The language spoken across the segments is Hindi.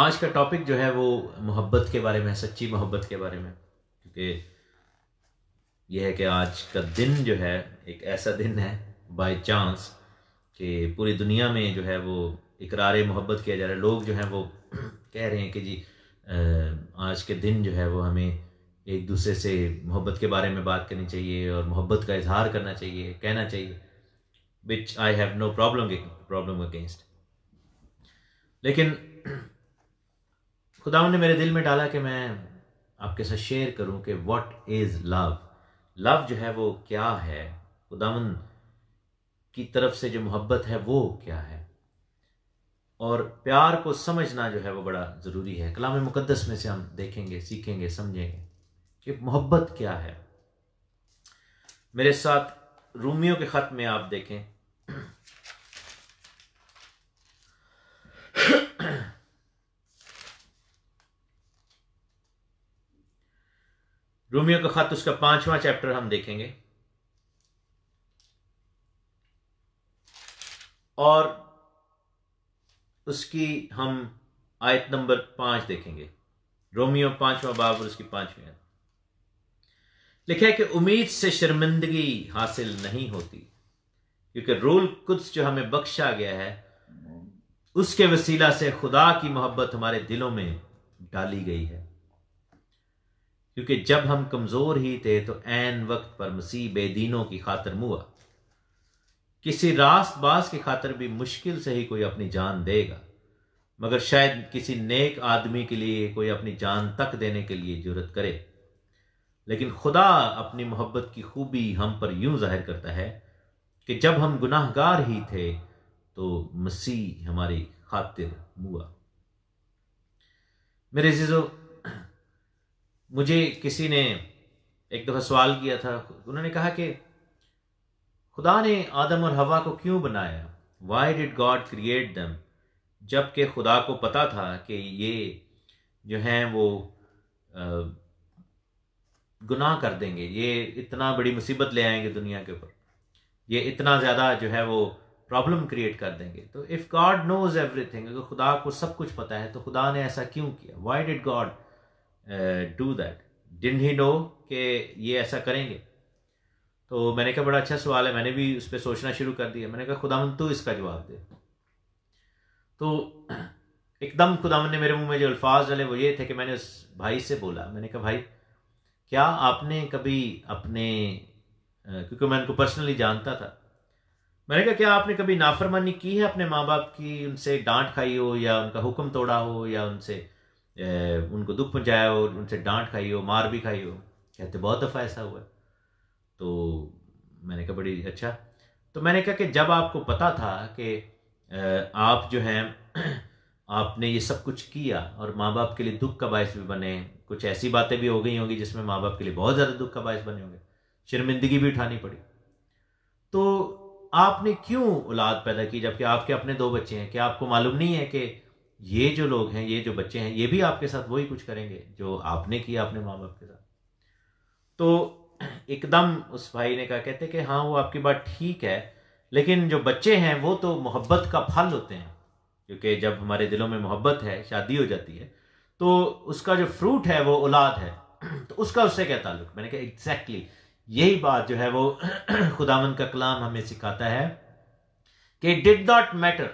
आज का टॉपिक जो है वो मोहब्बत के बारे में सच्ची मोहब्बत के बारे में क्योंकि यह है कि आज का दिन जो है एक ऐसा दिन है बाय चांस कि पूरी दुनिया में जो है वो इकरार मोहब्बत किया जा रहा है लोग जो हैं वो कह रहे हैं कि जी आज के दिन जो है वो हमें एक दूसरे से मोहब्बत के बारे में बात करनी चाहिए और मोहब्बत का इजहार करना चाहिए कहना चाहिए which I have no problem problem against लेकिन खुदा ने मेरे दिल में डाला कि मैं आपके साथ शेयर करूं कि व्हाट इज़ लव लव जो है वो क्या है खुदावन की तरफ से जो मोहब्बत है वो क्या है और प्यार को समझना जो है वो बड़ा ज़रूरी है कलाम मुकदस में से हम देखेंगे सीखेंगे समझेंगे कि मोहब्बत क्या है मेरे साथ रूमियों के ख़त में आप देखें रोमियो का खत उसका पांचवा चैप्टर हम देखेंगे और उसकी हम आयत नंबर पांच देखेंगे रोमियो पांचवा बाब और उसकी पांचवी आयत लिखा है कि उम्मीद से शर्मिंदगी हासिल नहीं होती क्योंकि रूल कुछ जो हमें बख्शा गया है उसके वसीला से खुदा की मोहब्बत हमारे दिलों में डाली गई है क्योंकि जब हम कमज़ोर ही थे तो ऐन वक्त पर मसीह बेदीनों की खातर मुआ किसी रास्त बास की खातर भी मुश्किल से ही कोई अपनी जान देगा मगर शायद किसी नेक आदमी के लिए कोई अपनी जान तक देने के लिए जरूरत करे लेकिन खुदा अपनी मोहब्बत की खूबी हम पर यूं जाहिर करता है कि जब हम गुनाहगार ही थे तो मसीह हमारी खातिर मुआ मेरे जिजो मुझे किसी ने एक दफ़ा सवाल किया था उन्होंने कहा कि खुदा ने आदम और हवा को क्यों बनाया वाई डिड गॉड क्रिएट दम जबकि खुदा को पता था कि ये जो हैं वो गुनाह कर देंगे ये इतना बड़ी मुसीबत ले आएंगे दुनिया के ऊपर ये इतना ज़्यादा जो है वो प्रॉब्लम क्रिएट कर देंगे तो इफ़ गॉड नोज़ एवरीथिंग अगर खुदा को सब कुछ पता है तो खुदा ने ऐसा क्यों किया why did God do that didn't he no कि ये ऐसा करेंगे तो मैंने कहा बड़ा अच्छा सवाल है मैंने भी उस पर सोचना शुरू कर दिया मैंने कहा खुदावन तू इसका जवाब दे तो एकदम खुदावन ने मेरे मुंह में जो अल्फाज डाले वो ये थे कि मैंने उस भाई से बोला मैंने कहा भाई क्या आपने कभी अपने uh, क्योंकि मैं उनको पर्सनली जानता था मैंने कहा क्या आपने कभी नाफरमानी की है अपने माँ बाप की उनसे डांट खाई हो या उनका हुक्म तोड़ा हो या उनसे उनको दुख पहुँचाया हो उनसे डांट खाई हो मार भी खाई हो कहते बहुत दफ़ा ऐसा हुआ तो मैंने कहा बड़ी अच्छा तो मैंने कहा कि जब आपको पता था कि आप जो हैं आपने ये सब कुछ किया और माँ बाप के लिए दुख का बायस भी बने कुछ ऐसी बातें भी हो गई होंगी जिसमें माँ बाप के लिए बहुत ज़्यादा दुख का बायस बने होंगे शर्मिंदगी भी उठानी पड़ी तो आपने क्यों औलाद पैदा की जबकि आपके अपने दो बच्चे हैं क्या आपको मालूम नहीं है कि ये जो लोग हैं ये जो बच्चे हैं ये भी आपके साथ वही कुछ करेंगे जो आपने किया अपने माँ बाप के साथ तो एकदम उस भाई ने कहा कहते कि हाँ वो आपकी बात ठीक है लेकिन जो बच्चे हैं वो तो मोहब्बत का फल होते हैं क्योंकि जब हमारे दिलों में मोहब्बत है शादी हो जाती है तो उसका जो फ्रूट है वो औलाद है तो उसका उससे क्या ताल्लुक मैंने कहा एग्जैक्टली exactly, यही बात जो है वो खुदावन का कलाम हमें सिखाता है कि डिड नॉट मैटर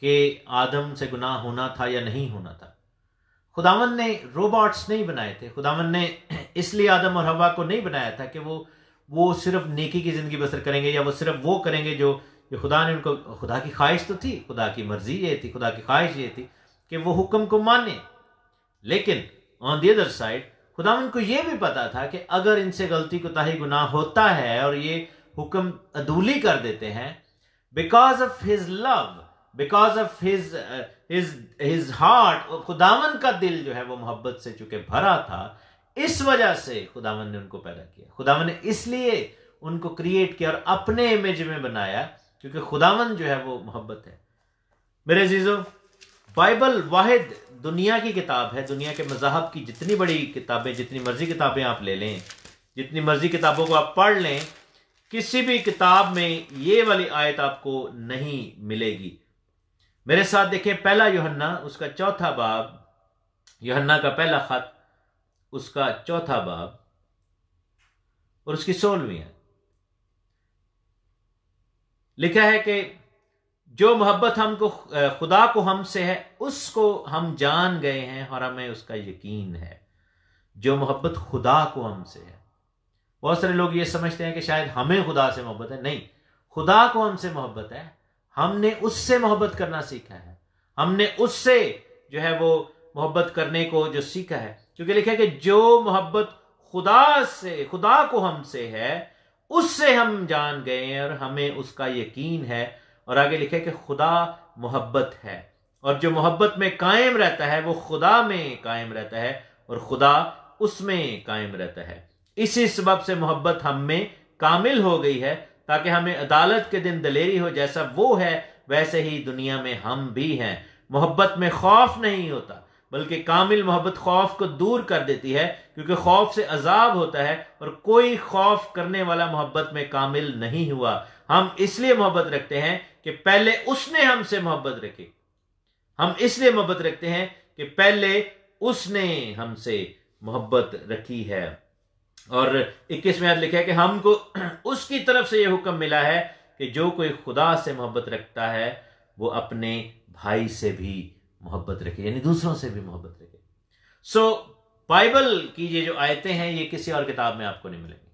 कि आदम से गुनाह होना था या नहीं होना था खुदावन ने रोबोट्स नहीं बनाए थे खुदावन ने इसलिए आदम और हवा को नहीं बनाया था कि वो वो सिर्फ नेकी की ज़िंदगी बसर करेंगे या वो सिर्फ वो करेंगे जो जो खुदा ने उनको खुदा की ख्वाहिश तो थी खुदा की मर्ज़ी ये थी खुदा की ख्वाहिश ये थी कि वो हुक्म को माने लेकिन ऑन दी अदर साइड खुदावन को ये भी पता था कि अगर इनसे गलती कोताही गुनाह होता है और ये हुक्म अदूली कर देते हैं because of his love because of his his his heart खुदावन का दिल जो है वो मोहब्बत से चूंकि भरा था इस वजह से खुदावन ने उनको पैदा किया खुदावन ने इसलिए उनको क्रिएट किया और अपने इमेज में बनाया क्योंकि खुदावन जो है वो मोहब्बत है मेरे जीजो बाइबल वाहिद दुनिया की किताब है दुनिया के मजाहब की जितनी बड़ी किताबें जितनी मर्जी किताबें आप ले लें जितनी मर्जी किताबों को आप पढ़ लें किसी भी किताब में ये वाली आयत आपको नहीं मिलेगी मेरे साथ देखें पहला योहन्ना उसका चौथा बाब योहन्ना का पहला खत उसका चौथा बाब और उसकी सोलवी है लिखा है कि जो मोहब्बत हमको खुदा को हमसे है उसको हम जान गए हैं और हमें उसका यकीन है जो मोहब्बत खुदा को हमसे है बहुत सारे लोग ये समझते हैं कि शायद हमें खुदा से मोहब्बत है नहीं खुदा को हमसे मोहब्बत है हमने उससे मोहब्बत करना सीखा है हमने उससे जो है वो मोहब्बत करने को जो सीखा है क्योंकि लिखा है कि जो मोहब्बत खुदा से खुदा को हमसे है उससे हम जान गए हैं और हमें उसका यकीन है और आगे लिखा है कि खुदा मोहब्बत है और जो मोहब्बत में कायम रहता है वो खुदा में कायम रहता है और खुदा उसमें कायम रहता है इसी सबब से मोहब्बत हम में कामिल हो गई है ताकि हमें अदालत के दिन दलेरी हो जैसा वो है वैसे ही दुनिया में हम भी हैं मोहब्बत में खौफ नहीं होता बल्कि कामिल मोहब्बत खौफ को दूर कर देती है क्योंकि खौफ से अजाब होता है और कोई खौफ करने वाला मोहब्बत में कामिल नहीं हुआ हम इसलिए मोहब्बत रखते हैं कि पहले उसने हमसे मोहब्बत रखी हम इसलिए मोहब्बत रखते हैं कि पहले उसने हमसे मोहब्बत रखी है और इक्कीस में याद लिखा है कि हमको उसकी तरफ से यह हुक्म मिला है कि जो कोई खुदा से मोहब्बत रखता है वो अपने भाई से भी मोहब्बत रखे यानी दूसरों से भी मोहब्बत रखे सो so, बाइबल की ये जो आयतें हैं ये किसी और किताब में आपको नहीं मिलेंगी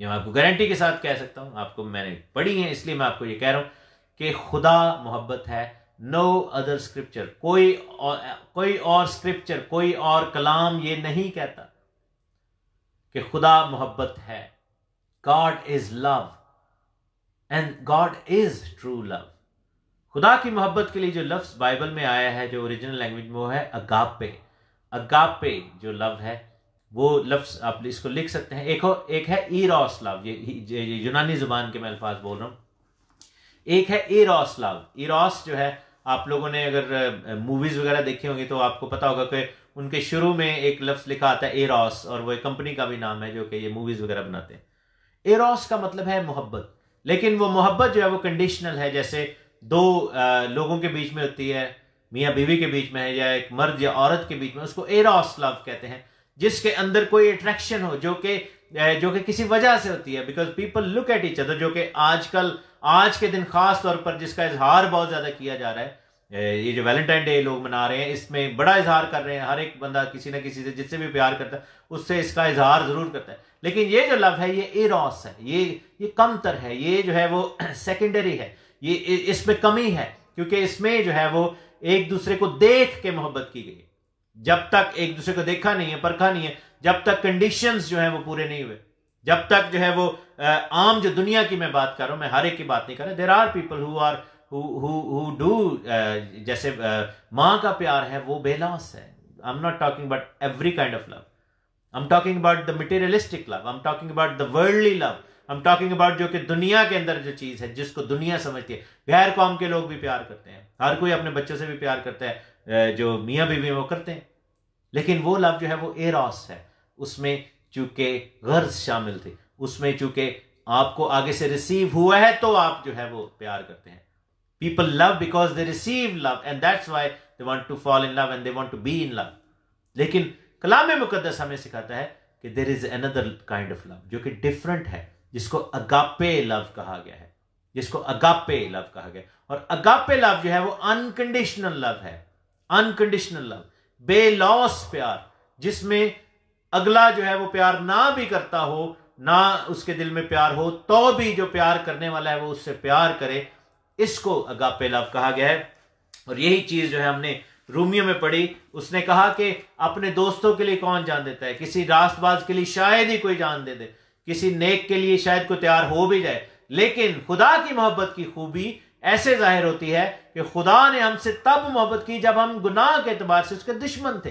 ये मैं आपको गारंटी के साथ कह सकता हूं आपको मैंने पढ़ी है इसलिए मैं आपको ये कह रहा हूं कि खुदा मोहब्बत है नो अदर स्क्रिप्चर कोई और कोई और स्क्रिप्चर कोई और कलाम ये नहीं कहता कि खुदा मोहब्बत है God is love and God is true love खुदा की मोहब्बत के लिए जो लफ्ज़ बाइबल में आया है जो ओरिजिनल लैंग्वेज में वो है अगापे अगापे जो लव है वो लफ्ज़ आप इसको लिख सकते हैं एक हो एक है ईरॉस लव ये, ये, ये यूनानी ज़ुबान के मैं अल्फाज बोल रहा हूँ एक है रॉस लव ईरॉस जो है आप लोगों ने अगर मूवीज़ वगैरह देखी होंगी तो आपको पता होगा कि उनके शुरू में एक लफ्ज़ लिखा आता है एरॉस और वो एक कंपनी का भी नाम है जो कि ये मूवीज़ वगैरह बनाते हैं एरॉस का मतलब है मोहब्बत लेकिन वो मोहब्बत जो है वो कंडीशनल है जैसे दो आ, लोगों के बीच में होती है मियाँ बीवी के बीच में है या एक मर्द या औरत के बीच में उसको एरॉस लव कहते हैं जिसके अंदर कोई अट्रैक्शन हो जो कि जो कि किसी वजह से होती है because people look at each other जो कि आजकल आज के दिन खास तौर पर जिसका इजहार बहुत ज़्यादा किया जा रहा है ये जो वैलेंटाइन डे लोग मना रहे हैं इसमें बड़ा इजहार कर रहे हैं हर एक बंदा किसी ना किसी से जिससे भी प्यार करता है उससे इसका इजहार जरूर करता है लेकिन ये जो लव है ये एरॉस है ये ये कमतर है ये जो है वो सेकेंडरी है ये इसमें कमी है क्योंकि इसमें जो है वो एक दूसरे को देख के मोहब्बत की गई है जब तक एक दूसरे को देखा नहीं है परखा नहीं है जब तक कंडीशंस जो है वो पूरे नहीं हुए जब तक जो है वो आम जो दुनिया की मैं बात कर रहा हूं मैं हर एक की बात नहीं कर रहा there are people who are who do uh, जैसे uh, माँ का प्यार है वो बेलास है I am not talking about every kind of love I am talking about the materialistic love I am talking about the worldly love I am talking about जो कि दुनिया के अंदर जो चीज़ है जिसको दुनिया समझती है गैर कौम के लोग भी प्यार करते हैं हर कोई अपने बच्चों से भी प्यार करता है uh, जो मियाँ बीवी वो करते हैं लेकिन वो लव जो है वो एरॉस है उसमें चूंकि गर्ज शामिल थी उसमें चूंकि आपको आगे से रिसीव हुआ है तो आप जो है वो प्यार करते हैं People love because they receive love and that's why they want to fall in love and they want to be in love. लेकिन कलाम मुकदस हमें सिखाता है कि there is another kind of love जो कि डिफरेंट है जिसको अगापे लव कहा गया है जिसको अगापे लव कहा गया और अगापे लव जो है वो अनकंडीशनल लव है अनकंडीशनल लव बेलॉस प्यार जिसमें अगला जो है वो प्यार ना भी करता हो ना उसके दिल में प्यार हो तो भी जो प्यार करने वाला है वो उससे प्यार करे इसको अगापे लव कहा गया है और यही चीज जो है हमने रूमियो में पढ़ी उसने कहा कि अपने दोस्तों के लिए कौन जान देता है किसी रास्तबाज के लिए शायद ही कोई जान दे दे किसी नेक के लिए शायद कोई तैयार हो भी जाए लेकिन खुदा की मोहब्बत की खूबी ऐसे जाहिर होती है कि खुदा ने हमसे तब मोहब्बत की जब हम गुनाह के अतबार से उसके दुश्मन थे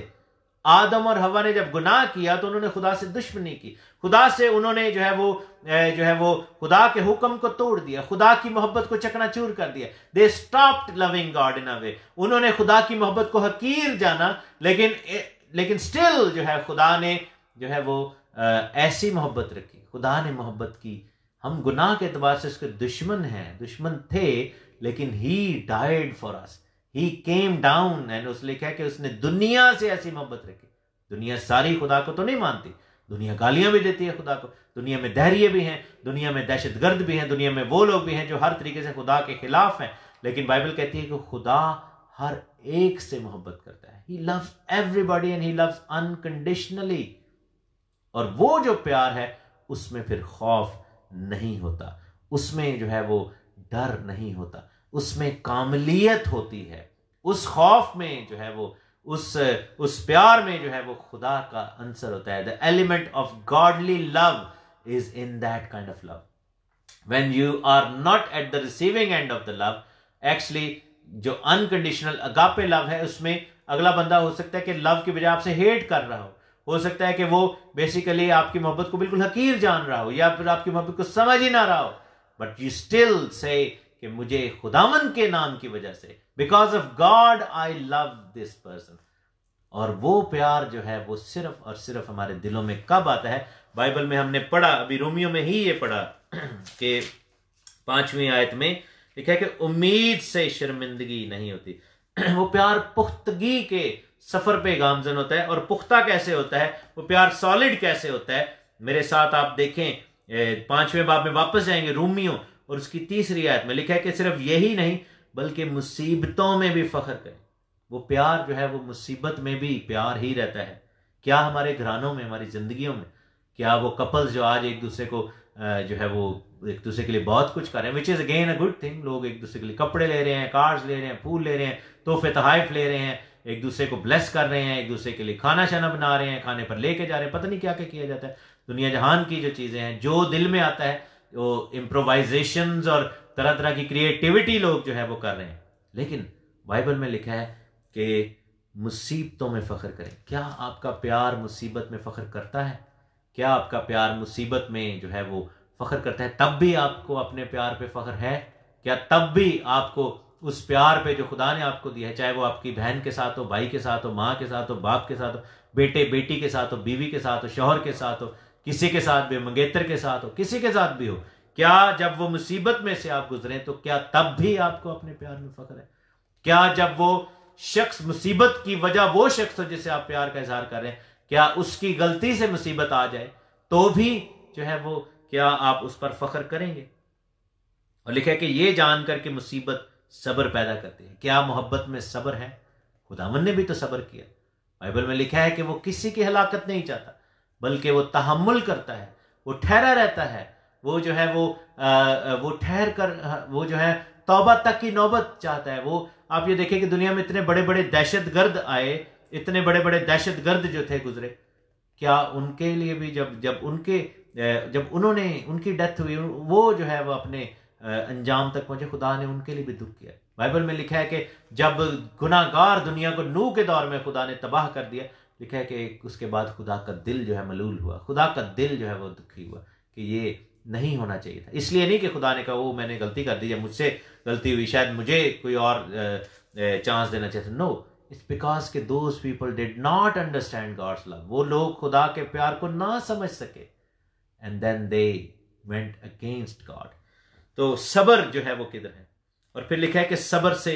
आदम और हवा ने जब गुनाह किया तो उन्होंने खुदा से दुश्मनी की खुदा से उन्होंने जो है वो जो है वो खुदा के हुक्म को तोड़ दिया खुदा की मोहब्बत को चकनाचूर कर दिया they stopped loving God in a way उन्होंने खुदा की मोहब्बत को हकीर जाना लेकिन लेकिन स्टिल जो है खुदा ने जो है वो ऐसी मोहब्बत रखी खुदा ने मोहब्बत की हम गुनाह के अतबार से उसके दुश्मन हैं दुश्मन थे लेकिन he died for us he came down and उस लिखा है कि उसने दुनिया से ऐसी मोहब्बत रखी दुनिया सारी खुदा को तो नहीं मानती दुनिया गालियां भी देती है खुदा को दुनिया में धैर्य भी हैं दुनिया में दहशत गर्द भी हैं दुनिया में वो लोग भी हैं जो हर तरीके से खुदा के खिलाफ हैं लेकिन बाइबल कहती है कि खुदा हर एक से मोहब्बत करता है he loves everybody and he loves unconditionally और वो जो प्यार है उसमें फिर खौफ नहीं होता उसमें जो है वो डर नहीं होता उसमें कामलियत होती है उस खौफ में जो है वो उस उस प्यार में जो है वो खुदा का आंसर होता है the element of godly love is in that kind of love when you are not at the receiving end of the love actually जो अनकंडीशनल अगापे लव है उसमें अगला बंदा हो सकता है कि लव के बजाय आपसे हेट कर रहा हो हो सकता है कि वो बेसिकली आपकी मोहब्बत को बिल्कुल हकीर जान रहा हो या फिर आपकी मोहब्बत को समझ ही ना रहा हो बट यू स्टिल से कि मुझे खुदावन के नाम की वजह से because of God I love this person और वो प्यार जो है वो सिर्फ और सिर्फ हमारे दिलों में कब आता है बाइबल में हमने पढ़ा अभी रोमियो में ही ये पढ़ा कि पांचवीं आयत में लिखा है कि उम्मीद से शर्मिंदगी नहीं होती वो प्यार पुख्तगी के सफर पे गामजन होता है और पुख्ता कैसे होता है वो प्यार सॉलिड कैसे होता है मेरे साथ आप देखें पांचवें बाप में वापस जाएंगे रूमियो और उसकी तीसरी आयत में लिखा है कि सिर्फ यही नहीं बल्कि मुसीबतों में भी फख्र करें वो प्यार जो है वो मुसीबत में भी प्यार ही रहता है क्या हमारे घरानों में हमारी ज़िंदगियों में क्या वो कपल्स जो आज एक दूसरे को जो है वो एक दूसरे के लिए बहुत कुछ कर रहे हैं which is again a good thing लोग एक दूसरे के लिए कपड़े ले रहे हैं कार्ड्स ले रहे हैं फूल ले रहे हैं तोहफे तहाइफ ले रहे हैं एक दूसरे को ब्लेस कर रहे हैं एक दूसरे के लिए खाना शाना बना रहे हैं खाने पर लेके जा रहे हैं पता नहीं क्या क्या किया जाता है दुनिया जहान की जो चीज़ें हैं जो दिल में आता है वो इम्प्रोवाइजेशन और तरह तरह की क्रिएटिविटी लोग जो है वो कर रहे हैं लेकिन बाइबल में लिखा है कि मुसीबतों में फ़ख्र करें क्या आपका प्यार मुसीबत में फ़ख्र करता है क्या आपका प्यार मुसीबत में जो है वो फ़ख्र करता है तब भी आपको अपने प्यार पे फ़ख्र है क्या तब भी आपको उस प्यार पे जो खुदा ने आपको दिया है चाहे वो आपकी बहन के साथ हो भाई के साथ हो माँ के साथ हो बाप के साथ हो बेटे बेटी के साथ हो बीवी के साथ हो शोहर के साथ हो किसी के साथ भी हो मंगेतर के साथ हो किसी के साथ भी हो क्या जब वो मुसीबत में से आप गुजरे तो क्या तब भी आपको अपने प्यार में फख्र है क्या जब वो शख्स मुसीबत की वजह वो शख्स हो जिसे आप प्यार का इजहार कर रहे हैं क्या उसकी गलती से मुसीबत आ जाए तो भी जो है वो क्या आप उस पर फख्र करेंगे और लिखा है कि ये जान करके के मुसीबत सब्र पैदा करती है क्या मोहब्बत में सब्र है खुदावन ने भी तो सब्र किया बाइबल में लिखा है कि वो किसी की हलाकत नहीं चाहता बल्कि वो तहमुल करता है वो ठहरा रहता है वो जो है वो आ, वो ठहर कर वो जो है तौबा तक की नौबत चाहता है वो आप ये देखें कि दुनिया में इतने बड़े बड़े दहशत गर्द आए इतने बड़े बड़े दहशत गर्द जो थे गुजरे क्या उनके लिए भी जब जब उनके जब उन्होंने उनकी डेथ हुई वो जो है वो अपने अंजाम तक पहुंचे खुदा ने उनके लिए भी दुख किया बाइबल में लिखा है कि जब गुनागार दुनिया को नू के दौर में खुदा ने तबाह कर दिया लिखा है कि उसके बाद खुदा का दिल जो है मलूल हुआ खुदा का दिल जो है वो दुखी हुआ कि ये नहीं होना चाहिए था इसलिए नहीं कि खुदा ने कहा वो मैंने गलती कर दी या मुझसे गलती हुई शायद मुझे कोई और चांस देना चाहिए नो इट्स बिकॉज के those people did not understand God's love वो लोग खुदा के प्यार को ना समझ सके and then they went against God तो सबर जो है वो किधर है और फिर लिखा है कि सबर से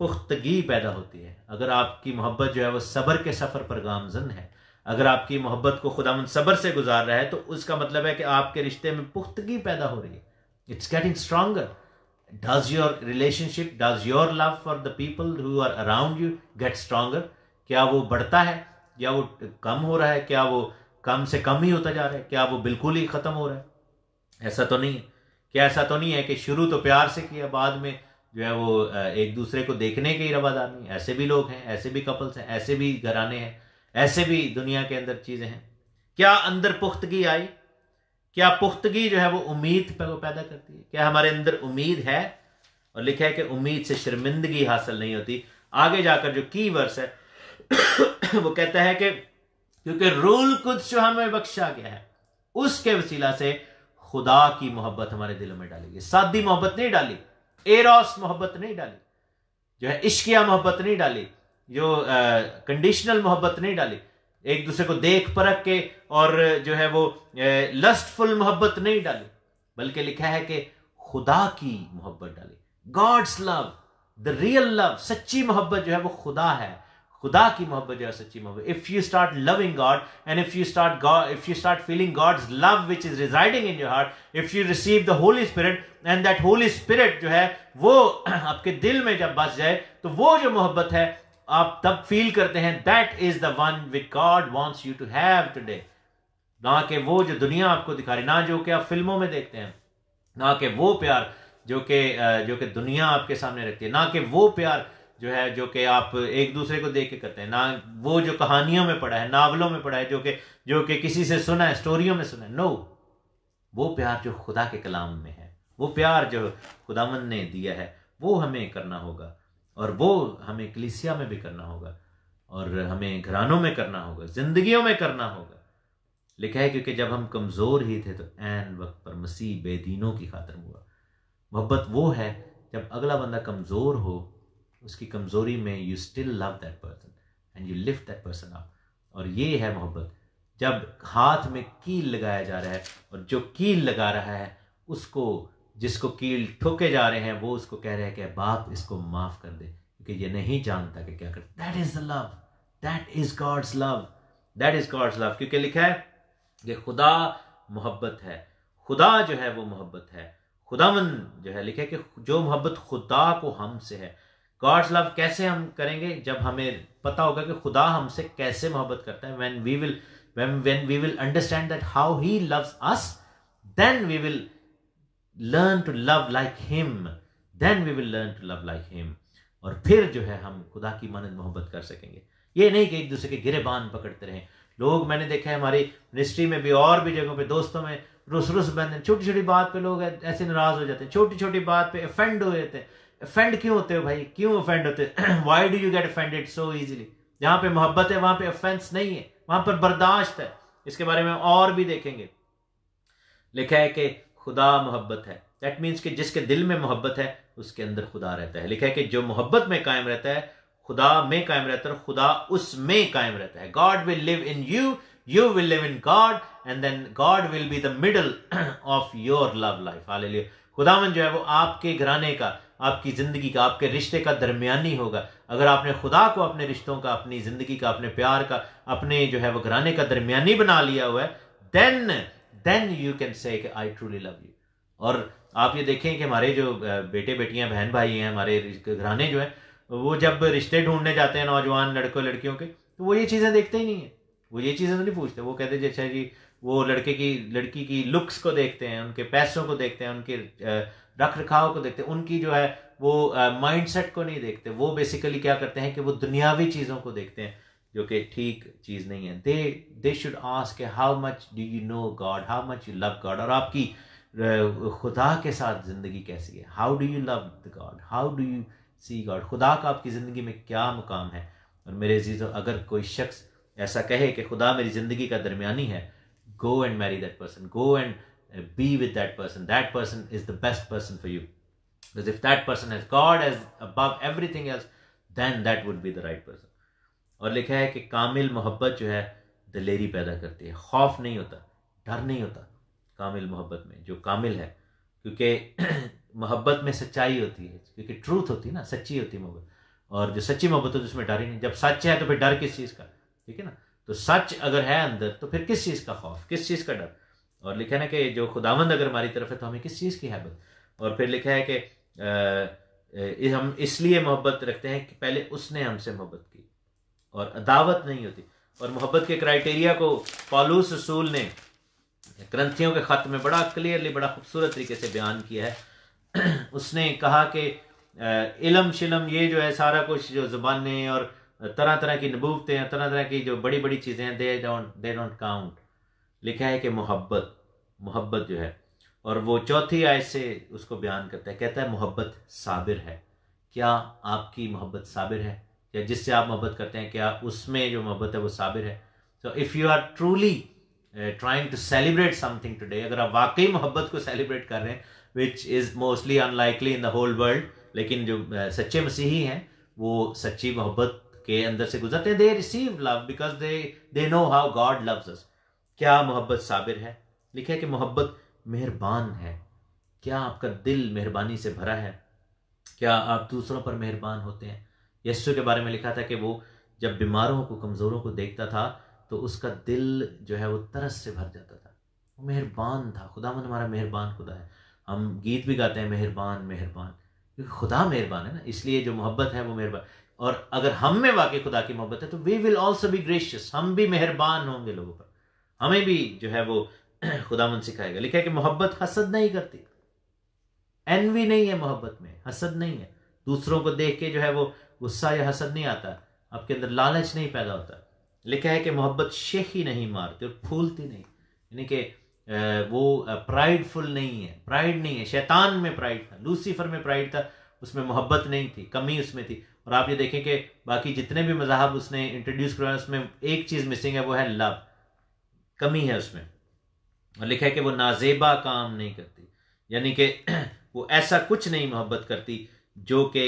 पुख्तगी पैदा होती है अगर आपकी मोहब्बत जो है वो सबर के सफ़र पर गामजन है अगर आपकी मोहब्बत को खुदा सबर से गुजार रहा है तो उसका मतलब है कि आपके रिश्ते में पुख्तगी पैदा हो रही है it's getting stronger does your relationship does your love for the people who are around you get stronger क्या वो बढ़ता है या वो कम हो रहा है क्या वो कम से कम ही होता जा रहा है क्या वो बिल्कुल ही ख़त्म हो रहा है ऐसा तो नहीं है क्या ऐसा तो नहीं है कि शुरू तो प्यार से किया बाद में जो है वो एक दूसरे को देखने के ही रवादार नहीं ऐसे भी लोग हैं ऐसे भी कपल्स हैं ऐसे भी घराने हैं ऐसे भी दुनिया के अंदर चीज़ें हैं क्या अंदर पुख्तगी आई क्या पुख्तगी जो है वो उम्मीद पैदा करती है क्या हमारे अंदर उम्मीद है और लिखा है कि उम्मीद से शर्मिंदगी हासिल नहीं होती आगे जाकर जो की वर्स है वो कहता है कि क्योंकि रूल कुछ जो हमें बख्शा गया है उसके वसीला से खुदा की मोहब्बत हमारे दिलों में डाली गई सादी मोहब्बत नहीं डाली एरोस मोहब्बत नहीं डाली जो है इश्किया मोहब्बत नहीं डाली जो कंडीशनल मोहब्बत नहीं डाली एक दूसरे को देख परख के और जो है वो लस्टफुल मोहब्बत नहीं डाली बल्कि लिखा है कि खुदा की मोहब्बत डाली God's love the real love सच्ची मोहब्बत जो है वो खुदा है खुदा की मोहब्बत जो है सच्ची मोहब्बत if you start loving God and if you start God if you start feeling God's love which is residing in your heart if you receive the Holy Spirit and that Holy Spirit जो है वो आपके दिल में जब बस जाए तो वो जो मोहब्बत है आप तब फील करते हैं that is the one which God wants you to have today ना कि वो जो दुनिया आपको दिखा रही ना जो कि आप फिल्मों में देखते हैं ना कि वो प्यार जो कि जो कि दुनिया आपके सामने रखती है ना कि वो प्यार जो है जो कि आप एक दूसरे को देख के करते हैं ना वो जो कहानियों में पढ़ा है नावलों में पढ़ा है जो कि जो कि किसी से सुना है स्टोरियों में सुना है नो वो प्यार जो खुदा के कलाम में है वो प्यार जो खुदामन ने दिया है वो हमें करना होगा और वो हमें कलिसिया में भी करना होगा और हमें घरानों में करना होगा जिंदगियों में करना होगा लिखा है क्योंकि जब हम कमज़ोर ही थे तो ऐन वक्त पर मसीह बेदीनों की खातर हुआ मोहब्बत वो है जब अगला बंदा कमज़ोर हो उसकी कमज़ोरी में you still love that person and you lift that person up और ये है मोहब्बत जब हाथ में कील लगाया जा रहा है और जो कील लगा रहा है उसको जिसको कील ठोके जा रहे हैं वो उसको कह रहे हैं कि बाप इसको माफ़ कर दे क्योंकि ये नहीं जानता कि क्या कर that is the love that is God's love that is God's love क्योंकि लिखा है कि खुदा मोहब्बत है खुदा जो है वो मोहब्बत है खुदावन जो है लिखा है कि जो मोहब्बत खुदा को हमसे है गॉड्स लव कैसे हम करेंगे जब हमें पता होगा कि खुदा हमसे कैसे मोहब्बत करता है when we will when when we will understand that how he loves us then we will learn to love like him then we will learn to love like और फिर जो है हम खुदा की मानद मोहब्बत कर सकेंगे ये नहीं कि एक दूसरे के गिरे बांध पकड़ते रहें लोग मैंने देखा है हमारी मिनिस्ट्री में भी और भी जगहों पे दोस्तों में रुस रुस बंद छोटी छोटी बात पे लोग ऐसे नाराज हो जाते हैं छोटी छोटी बात पे अफेंड हो जाते हैं अफेंड क्यों होते हो भाई क्यों अफेंड होते why do you get offended so easily जहाँ पे मोहब्बत है वहाँ पे अफेंस नहीं है वहाँ पर बर्दाश्त है इसके बारे में और भी देखेंगे लिखा है कि खुदा मोहब्बत है दैट मीन्स कि जिसके दिल में मोहब्बत है उसके अंदर खुदा रहता है लिखा है कि जो मोहब्बत में कायम रहता है खुदा में कायम रहता है और खुदा उसमें कायम रहता है God will live in you you will live in god and then god will be the middle of your love life खुदा मन जो है वो आपके घराने का आपकी ज़िंदगी का आपके रिश्ते का दरमियानी होगा अगर आपने खुदा को अपने रिश्तों का अपनी ज़िंदगी का अपने प्यार का अपने जो है वह घराने का दरमियानी बना लिया हुआ है then then you can say I truly love you और आप ये देखें कि हमारे जो बेटे बेटियां बहन भाई हैं हमारे घराने जो हैं वो जब रिश्ते ढूंढने जाते हैं नौजवान लड़कों लड़कियों के तो वो ये चीज़ें देखते ही नहीं हैं वो ये चीज़ें तो नहीं पूछते वो कहते जी अच्छा जी वो लड़के की लड़की की लुक्स को देखते हैं उनके पैसों को देखते हैं उनके रख रखाव को देखते हैं उनकी जो है वो माइंड सेट को नहीं देखते वो बेसिकली क्या करते हैं कि वो दुनियावी चीज़ों को देखते हैं जो कि ठीक चीज़ नहीं है दे दे शुड आस्क के how much do you know God how much you love God और आपकी खुदा के साथ ज़िंदगी कैसी है how do you love the God how do you see God खुदा का आपकी ज़िंदगी में क्या मुकाम है और मेरे जीजो अगर कोई शख्स ऐसा कहे कि खुदा मेरी ज़िंदगी का दरमियानी है go and marry that person go and be with that person that person is the best person for you because if that person has god as above everything else then that would be the right person aur likha hai ki kamil mohabbat jo hai daleri paida karti hai khauf nahi hota डर नहीं होता कामिल मोहब्बत में जो कामिल है क्योंकि मोहब्बत में सच्चाई होती है क्योंकि ट्रूथ होती है ना सच्ची होती है मोहब्बत और जो सच्ची मोहब्बत होती है उसमें डर ही नहीं जब सच है तो फिर डर किस चीज़ का ठीक है ना तो सच अगर है अंदर तो फिर किस चीज़ का खौफ किस चीज़ का डर और लिखा है ना कि जो खुदावंद अगर हमारी तरफ है तो हमें किस चीज़ की हैबत और फिर लिखा है कि हम इसलिए मोहब्बत रखते हैं कि पहले उसने हमसे मोहब्बत की और अदावत नहीं होती और मोहब्बत के क्राइटेरिया को पालूस रसूल ने ग्रंथियों के ख़त में बड़ा क्लियरली बड़ा खूबसूरत तरीके से बयान किया है उसने कहा कि इलम शिलम ये जो है सारा कुछ जो जुबानें और तरह तरह की नबूबते हैं तरह तरह की जो बड़ी बड़ी चीज़ें हैं they don't they don't count लिखा है कि मोहब्बत मोहब्बत जो है और वो चौथी आय से उसको बयान करता है कहता है मोहब्बत साबिर है क्या आपकी मोहब्बत साबिर है या जिससे आप मोहब्बत करते हैं क्या उसमें जो मोहब्बत है वो साबिर है तो if you are truly trying to celebrate something today अगर आप वाकई मोहब्बत को सेलिब्रेट कर रहे हैं which is mostly unlikely in the whole world लेकिन जो uh, सच्चे मसीही हैं वो सच्ची मोहब्बत के अंदर से गुजरते they receive love because they they know how God loves us क्या मोहब्बत साबिर है लिखा है कि मोहब्बत मेहरबान है क्या आपका दिल मेहरबानी से भरा है क्या आप दूसरों पर मेहरबान होते हैं यस्सु के बारे में लिखा था कि वो जब बीमारों को कमज़ोरों को देखता था तो उसका दिल जो है वो तरस से भर जाता था वो मेहरबान था खुदा मन हमारा मेहरबान खुदा है हम गीत भी गाते हैं मेहरबान मेहरबान क्योंकि खुदा मेहरबान है ना इसलिए जो मोहब्बत है वो मेहरबान और अगर हम में वाकई खुदा की मोहब्बत है तो we will also be gracious हम भी मेहरबान होंगे लोगों पर हमें भी जो है वो मन सिखाएगा लिखा है कि मोहब्बत हसद नहीं करती एनवी नहीं है मोहब्बत में हसद नहीं है दूसरों को देख के जो है वो गुस्सा या हसद नहीं आता आपके अंदर लालच नहीं पैदा होता लिखा है कि मोहब्बत शेख ही नहीं मारती और फूलती नहीं यानी कि वो प्राइडफुल नहीं है प्राइड नहीं है शैतान में प्राइड था लूसीफर में प्राइड था उसमें मोहब्बत नहीं थी कमी उसमें थी और आप ये देखें कि बाकी जितने भी मज़ाहब उसने इंट्रोड्यूस करवाए उसमें एक चीज़ मिसिंग है वो है लव कमी है उसमें और लिखा है कि वो नाजेबा काम नहीं करती यानी कि वो ऐसा कुछ नहीं मोहब्बत करती जो कि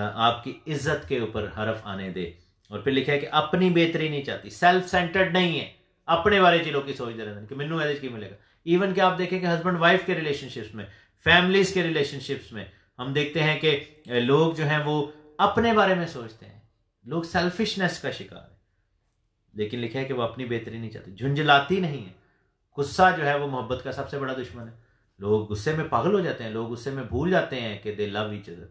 आपकी इज्जत के ऊपर हरफ आने दे और फिर लिखा है कि अपनी बेहतरी नहीं चाहती सेल्फ सेंटर्ड नहीं है अपने बारे चीज़ों की सोच रहे हैं कि मैनू एज की मिलेगा इवन कि आप देखें कि हस्बैंड वाइफ के रिलेशनशिप्स में फैमिलीज़ के रिलेशनशिप्स में हम देखते हैं कि लोग जो हैं वो अपने बारे में सोचते हैं लोग सेल्फिशनेस का शिकार है लेकिन लिखा है कि वो अपनी बेहतरी नहीं चाहते झुंझलाती नहीं है गुस्सा जो है वो मोहब्बत का सबसे बड़ा दुश्मन है लोग गुस्से में पागल हो जाते हैं लोग गुस्से में भूल जाते हैं कि दे लव ईच अदर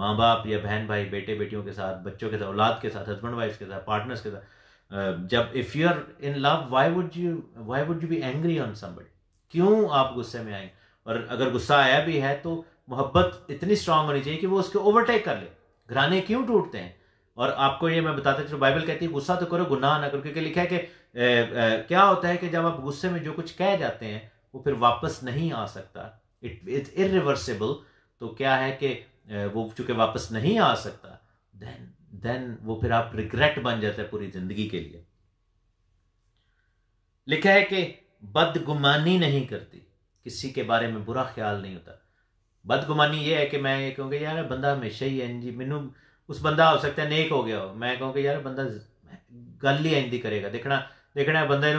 माँ बाप या बहन भाई बेटे बेटियों के साथ बच्चों के साथ औलाद के साथ हस्बैंड वाइफ के साथ पार्टनर्स के साथ जब if you are in love why would you why would you be angry on somebody क्यों आप गुस्से में आएंगे और अगर गुस्सा आया भी है तो मोहब्बत इतनी स्ट्रांग होनी चाहिए कि वो उसको ओवरटेक कर ले घराने क्यों टूटते हैं और आपको ये मैं बताते चलो बाइबल कहती है गुस्सा तो करो गुनाह ना करो क्योंकि लिखा है कि ए, ए, क्या होता है कि जब आप गुस्से में जो कुछ कह जाते हैं वो फिर वापस नहीं आ सकता इट इट्स इरिवर्सिबल तो क्या है कि वो चूंकि वापस नहीं आ सकता देन देन वो फिर आप रिग्रेट बन जाते हैं पूरी जिंदगी के लिए लिखा है कि बदगुमानी नहीं करती किसी के बारे में बुरा ख्याल नहीं होता बदगुमानी ये है कि मैं ਇਹ यार बंदा हमेशा ही ਹੀ जी मैनू उस बंदा हो सकता है नेक हो गया हो मैं ਯਾਰ ਬੰਦਾ यार बंदा गल ही ਕਰੇਗਾ करेगा देखना देखना बंदे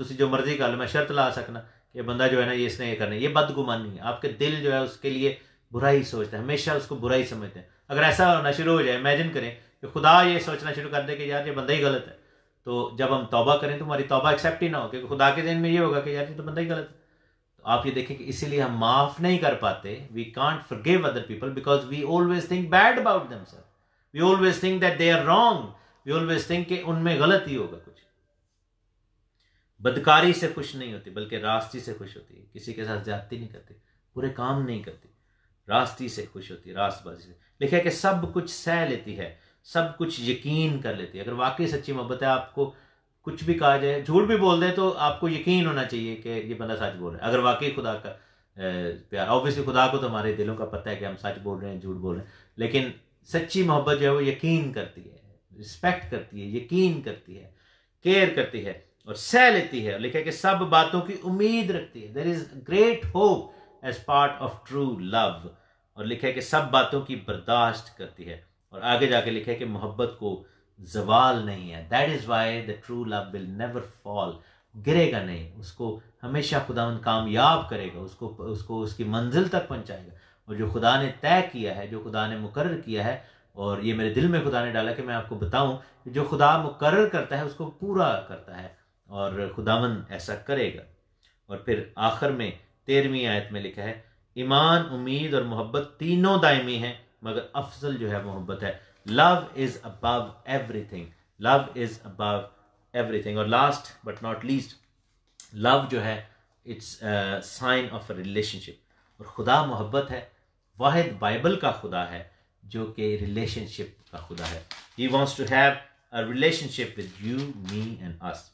तुम जो मर्जी कर लो मैं शर्त ला सकना कि बंदा जो है ना ये इसने ये करना ये बदगुमानी है आपके दिल जो है उसके लिए बुरा ही सोचता है हमेशा उसको बुरा ही समझते हैं अगर ऐसा होना शुरू हो जाए इमेजिन करें कि खुदा ये सोचना शुरू कर दे कि यार ये बंदा ही गलत है तो जब हम तौबा करें तो हमारी तौबा एक्सेप्ट ही ना हो क्योंकि खुदा के दिन में ये होगा कि यार ये तो बंदा ही गलत है आप ये देखें कि इसीलिए हम माफ नहीं कर पाते we can't forgive other people because we always think bad about them sir we always think that they are wrong we always think कि उनमें गलत ही होगा कुछ बदकारी से खुश नहीं होती बल्कि रास्ती से खुश होती है किसी के साथ ज्यादती नहीं करती पूरे काम नहीं करती रास्ती से खुश होती है रास्तबाजी से लिखा है कि सब कुछ सह लेती है सब कुछ यकीन कर लेती है अगर वाकई सच्ची मोहब्बत है आपको कुछ भी कहा जाए झूठ भी बोल दे तो आपको यकीन होना चाहिए कि ये बंदा सच बोल रहा है अगर वाकई खुदा का प्यार ऑब्वियसली खुदा को तो हमारे दिलों का पता है कि हम सच बोल रहे हैं झूठ बोल रहे हैं लेकिन सच्ची मोहब्बत जो है वो यकीन करती है रिस्पेक्ट करती है यकीन करती है केयर करती है और सह लेती है लिखा है कि सब बातों की उम्मीद रखती है there is great hope as part of true love और लिखा है कि सब बातों की बर्दाश्त करती है और आगे जाके लिखा है कि मोहब्बत को जवाल नहीं है that is why the true love will never fall गिरेगा नहीं उसको हमेशा खुदा कामयाब करेगा उसको उसको उसकी मंजिल तक पहुंचाएगा और जो खुदा ने तय किया है जो खुदा ने मुकर किया है और ये मेरे दिल में खुदा ने डाला कि मैं आपको बताऊं कि जो खुदा मुकर करता है उसको पूरा करता है और खुदावन ऐसा करेगा और फिर आखिर में तेरहवीं आयत में लिखा है ईमान उम्मीद और मोहब्बत तीनों दायमी हैं मगर अफजल जो है मोहब्बत है love is love everything love is is everything और last but not least love जो है इट्स साइन ऑफ रिलेशनशिप और खुदा मोहब्बत है वाहिद बाइबल का खुदा है जो कि रिलेशनशिप का खुदा है he wants to have a relationship with you me and us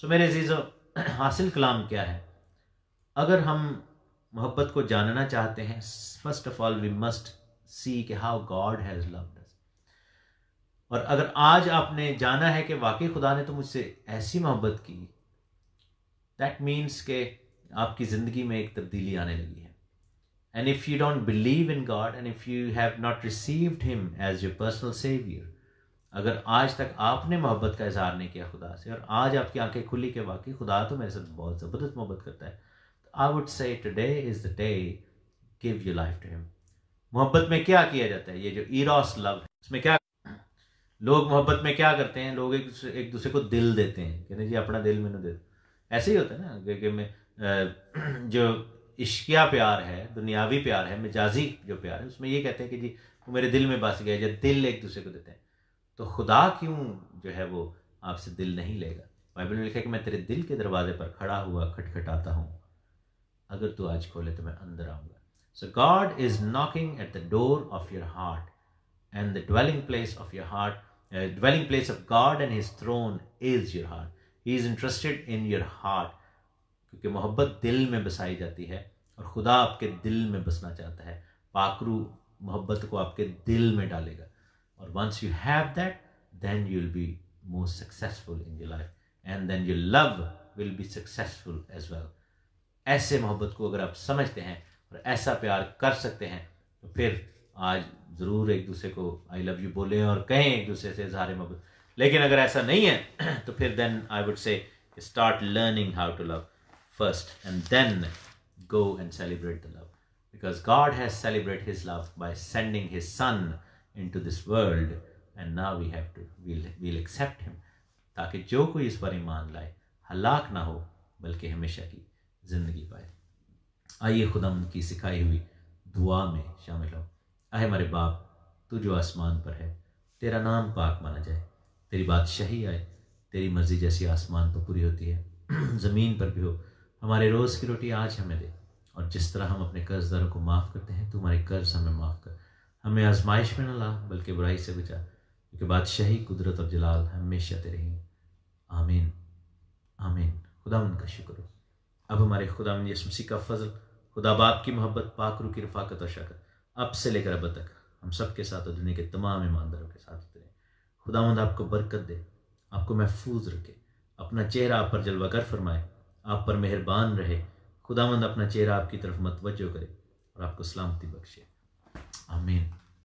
so मेरे अजीज़ो हासिल कलाम क्या है अगर हम मोहब्बत को जानना चाहते हैं first of all we must see के हाउ गॉड हैज़ लव्ड और अगर आज आपने जाना है कि वाकई खुदा ने तो मुझसे ऐसी मोहब्बत की दैट मीन्स के आपकी ज़िंदगी में एक तब्दीली आने लगी है and if you don't believe in God and if you have not received him as your personal saviour अगर आज तक आपने मोहब्बत का इजहार नहीं किया खुदा से और आज आपकी आंखें खुली के वाकई खुदा तो मेरे साथ बहुत ज़बरदस्त मोहब्बत करता है I would say today is the day give you life to him मोहब्बत में क्या किया जाता है ये जो ईरास लव है उसमें क्या लोग मोहब्बत में क्या करते हैं लोग एक एक दूसरे को दिल देते हैं कहते जी अपना दिल मैंने दे ऐसे ही होता है ना कि मैं जो इश्किया प्यार है दुनियावी प्यार है मिजाजी जो प्यार है उसमें ये कहते हैं कि जी वो मेरे दिल में बस गया जब दिल एक दूसरे को देते हैं तो खुदा क्यों जो है वो आपसे दिल नहीं लेगा बाइबल ने लिखा है कि मैं तेरे दिल के दरवाजे पर खड़ा हुआ खटखटाता हूँ अगर तू आज खोले तो मैं अंदर आऊँगा so God is knocking at the door of your heart and the dwelling place of your heart uh, dwelling place of God and His throne is your heart. He is interested in your heart क्योंकि मोहब्बत दिल में बसाई जाती है और खुदा आपके दिल में बसना चाहता है पाकरू मोहब्बत को आपके दिल में डालेगा और once you have that then you will be most successful in your life and then your love will be successful as well ऐसे मोहब्बत को अगर आप समझते हैं और ऐसा प्यार कर सकते हैं तो फिर आज ज़रूर एक दूसरे को आई लव यू बोलें और कहें एक दूसरे से इजहार मोहब्बत लेकिन अगर ऐसा नहीं है तो फिर then I would say start learning how to love first and then go and celebrate the love because God has celebrate his love by sending his son into this world and now we have to will accept him ताकि जो कोई इस पर ईमान लाए हलाक ना हो बल्कि हमेशा की जिंदगी पाए आइए खुदा उनकी सिखाई हुई दुआ में शामिल हो आए हमारे बाप तू जो आसमान पर है तेरा नाम पाक माना जाए तेरी बादशाही आए तेरी मर्जी जैसी आसमान पर पूरी होती है ज़मीन पर भी हो हमारे रोज़ की रोटी आज हमें दे और जिस तरह हम अपने कर्जदारों को माफ़ करते हैं तो हमारे कर्ज हमें माफ़ कर हमें आजमाइश में न ला बल्कि बुराई से बचा क्योंकि बादशाही कुदरत और जलाल हमेशा तेरे ही आमीन आमीन खुदा उनका शुक्र हो अब हमारे खुदा यसमसी का फजल खुदा बाप की मोहब्बत पाकरू की रफाकत और शकत अब से लेकर अब तक हम सब के साथ और दुनिया के तमाम ईमानदारों के साथ उतरे खुदा मंद आपको बरकत दे आपको महफूज रखे अपना चेहरा आप पर जलवागर फरमाए आप पर मेहरबान रहे मंद अपना चेहरा आपकी तरफ मतवजो करे और आपको सलामती बख्शे आमीन